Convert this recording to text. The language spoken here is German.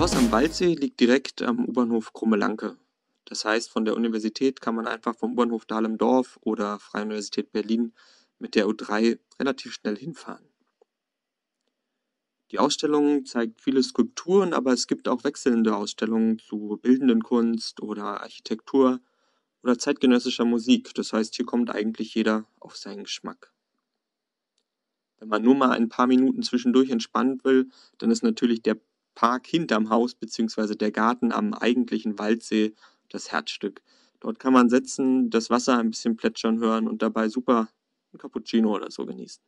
Haus am Waldsee liegt direkt am U-Bahnhof Krummelanke. Das heißt, von der Universität kann man einfach vom U-Bahnhof Dahlem-Dorf oder Freie Universität Berlin mit der U3 relativ schnell hinfahren. Die Ausstellung zeigt viele Skulpturen, aber es gibt auch wechselnde Ausstellungen zu bildenden Kunst oder Architektur oder zeitgenössischer Musik. Das heißt, hier kommt eigentlich jeder auf seinen Geschmack. Wenn man nur mal ein paar Minuten zwischendurch entspannen will, dann ist natürlich der Park hinterm Haus bzw. der Garten am eigentlichen Waldsee das Herzstück. Dort kann man sitzen, das Wasser ein bisschen plätschern hören und dabei super ein Cappuccino oder so genießen.